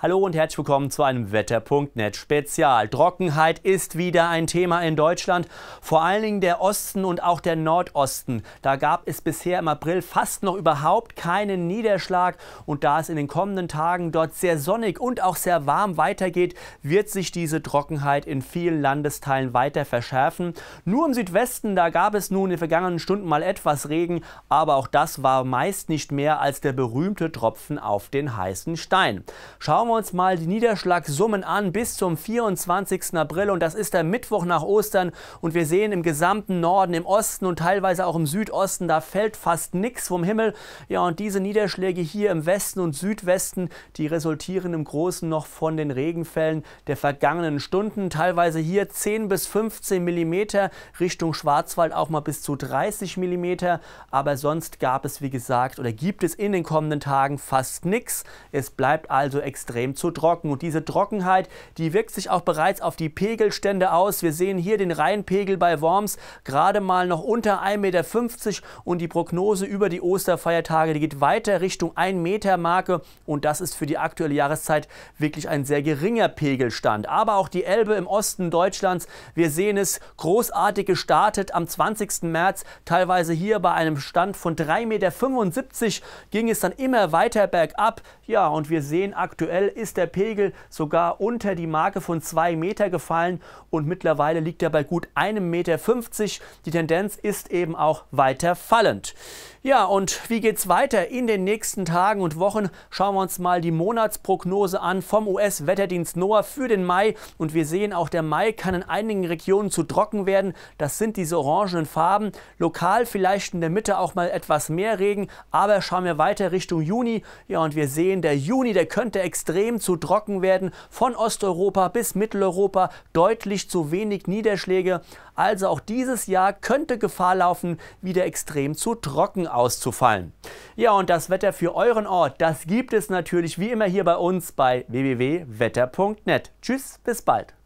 Hallo und herzlich willkommen zu einem Wetter.net Spezial. Trockenheit ist wieder ein Thema in Deutschland, vor allen Dingen der Osten und auch der Nordosten. Da gab es bisher im April fast noch überhaupt keinen Niederschlag und da es in den kommenden Tagen dort sehr sonnig und auch sehr warm weitergeht, wird sich diese Trockenheit in vielen Landesteilen weiter verschärfen. Nur im Südwesten, da gab es nun in den vergangenen Stunden mal etwas Regen, aber auch das war meist nicht mehr als der berühmte Tropfen auf den heißen Stein. Schauen schauen wir uns mal die Niederschlagssummen an bis zum 24. April und das ist der Mittwoch nach Ostern und wir sehen im gesamten Norden, im Osten und teilweise auch im Südosten, da fällt fast nichts vom Himmel. Ja, und diese Niederschläge hier im Westen und Südwesten, die resultieren im Großen noch von den Regenfällen der vergangenen Stunden, teilweise hier 10 bis 15 Millimeter, Richtung Schwarzwald auch mal bis zu 30 Millimeter, aber sonst gab es wie gesagt oder gibt es in den kommenden Tagen fast nichts. Es bleibt also extrem extrem zu trocken. Und diese Trockenheit, die wirkt sich auch bereits auf die Pegelstände aus. Wir sehen hier den Rheinpegel bei Worms gerade mal noch unter 1,50 Meter und die Prognose über die Osterfeiertage, die geht weiter Richtung 1 Meter Marke und das ist für die aktuelle Jahreszeit wirklich ein sehr geringer Pegelstand. Aber auch die Elbe im Osten Deutschlands, wir sehen es großartig gestartet am 20. März, teilweise hier bei einem Stand von 3,75 Meter ging es dann immer weiter bergab. Ja, und wir sehen aktuell ist der Pegel sogar unter die Marke von 2 Meter gefallen und mittlerweile liegt er bei gut 1,50 Meter. Die Tendenz ist eben auch weiter fallend. Ja, und wie geht es weiter in den nächsten Tagen und Wochen? Schauen wir uns mal die Monatsprognose an vom US-Wetterdienst NOAA für den Mai. Und wir sehen auch, der Mai kann in einigen Regionen zu trocken werden. Das sind diese orangenen Farben. Lokal vielleicht in der Mitte auch mal etwas mehr Regen. Aber schauen wir weiter Richtung Juni. Ja, und wir sehen, der Juni, der könnte extrem extrem zu trocken werden. Von Osteuropa bis Mitteleuropa deutlich zu wenig Niederschläge. Also auch dieses Jahr könnte Gefahr laufen, wieder extrem zu trocken auszufallen. Ja, und das Wetter für euren Ort, das gibt es natürlich wie immer hier bei uns bei www.wetter.net. Tschüss, bis bald.